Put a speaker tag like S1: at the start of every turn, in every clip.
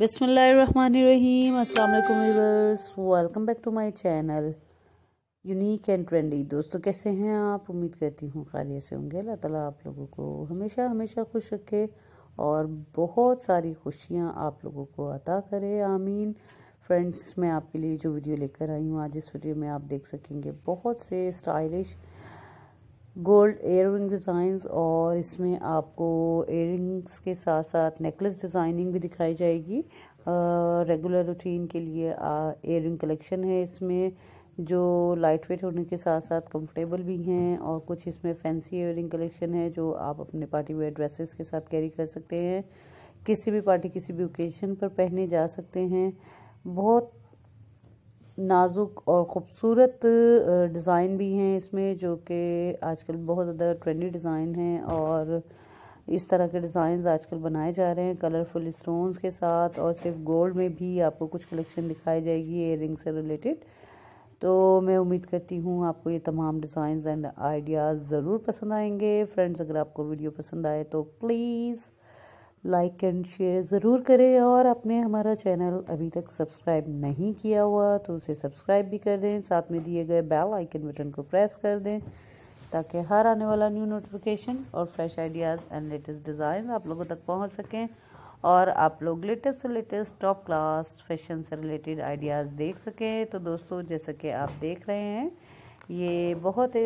S1: बिसमीम अस्सलाम welcome back to my channel unique and trendy दोस्तों कैसे हैं आप उम्मीद करती हूँ खैरियत से होंगे अल्लाह ताला आप लोगों को हमेशा हमेशा खुश रखे और बहुत सारी खुशियाँ आप लोगों को अता करे आमीन फ्रेंड्स मैं आपके लिए जो वीडियो लेकर आई हूँ आज इस वीडियो में आप देख सकेंगे बहुत से stylish gold earring designs और इसमें आपको एयर के साथ साथ नेकलेस डिज़ाइनिंग भी दिखाई जाएगी रेगुलर रूटीन के लिए एयर कलेक्शन है इसमें जो लाइट वेट होने के साथ साथ कंफर्टेबल भी हैं और कुछ इसमें फैंसी एयर कलेक्शन है जो आप अपने पार्टी वेयर ड्रेसेस के साथ कैरी कर सकते हैं किसी भी पार्टी किसी भी ओकेजन पर पहने जा सकते हैं बहुत नाजुक और ख़ूबसूरत डिज़ाइन भी हैं इसमें जो कि आजकल बहुत ज़्यादा ट्रेंडी डिज़ाइन हैं और इस तरह के डिज़ाइन आजकल बनाए जा रहे हैं कलरफुल स्टोन्स के साथ और सिर्फ गोल्ड में भी आपको कुछ कलेक्शन दिखाई जाएगी एयर से रिलेटेड तो मैं उम्मीद करती हूँ आपको ये तमाम डिज़ाइन एंड आइडियाज़ ज़रूर पसंद आएंगे फ्रेंड्स अगर आपको वीडियो पसंद आए तो प्लीज़ लाइक एंड शेयर ज़रूर करें और आपने हमारा चैनल अभी तक सब्सक्राइब नहीं किया हुआ तो उसे सब्सक्राइब भी कर दें साथ में दिए गए बेल आइकन बटन को प्रेस कर दें ताकि हर आने वाला न्यू नोटिफिकेशन और fresh ideas and latest design आप लोगों तक पहुंच सकें और आप लोग लेटेस्ट से लेटेस्ट टॉप क्लास फैशन से रिलेटेड आइडियाज़ देख सकें तो दोस्तों जैसा कि आप देख रहे हैं ये बहुत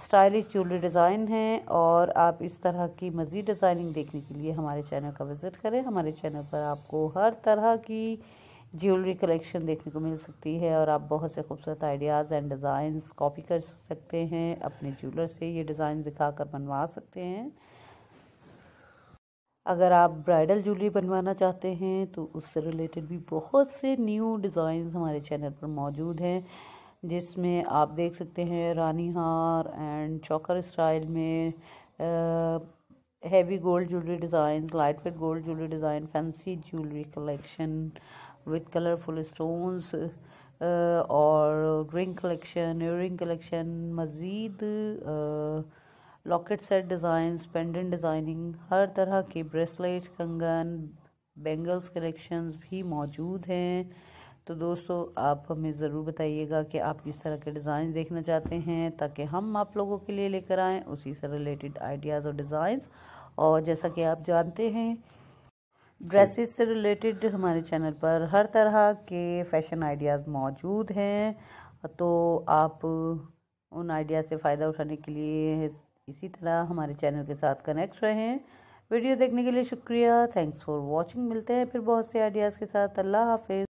S1: स्टाइलिश ज्वेलरी डिज़ाइन है और आप इस तरह की मज़ीद डिज़ाइनिंग देखने के लिए हमारे चैनल का विज़िट करें हमारे चैनल पर आपको हर तरह की ज्वेलरी कलेक्शन देखने को मिल सकती है और आप बहुत से खूबसूरत आइडियाज़ एंड डिज़ाइंस कॉपी कर सकते हैं अपने ज्वेलर से ये डिज़ाइन दिखाकर बनवा सकते हैं अगर आप ब्राइडल ज्वेलरी बनवाना चाहते हैं तो उससे रिलेटेड भी बहुत से न्यू डिज़ाइंस हमारे चैनल पर मौजूद हैं जिसमें आप देख सकते हैं रानी हार एंड चौकर स्टाइल में heavy gold jewellery design light weight gold jewellery design fancy jewellery collection with colourful stones और रिंग कलेक्शन रिंग कलेक्शन मज़ीद locket set designs pendant designing हर तरह के ब्रेसलेट कंगन बेंगल्स कलेक्शंस भी मौजूद हैं तो दोस्तों आप हमें ज़रूर बताइएगा कि आप किस तरह के डिज़ाइन देखना चाहते हैं ताकि हम आप लोगों के लिए लेकर आएँ उसी से रिलेटेड आइडियाज़ और डिज़ाइंस और जैसा कि आप जानते हैं ड्रेसेस से रिलेटेड हमारे चैनल पर हर तरह के फैशन आइडियाज़ मौजूद हैं तो आप उन आइडिया से फ़ायदा उठाने के लिए इसी तरह हमारे चैनल के साथ कनेक्ट रहें वीडियो देखने के लिए शुक्रिया थैंक्स फॉर वॉचिंग मिलते हैं फिर बहुत से आइडियाज़ के साथ अल्लाह हाफिज़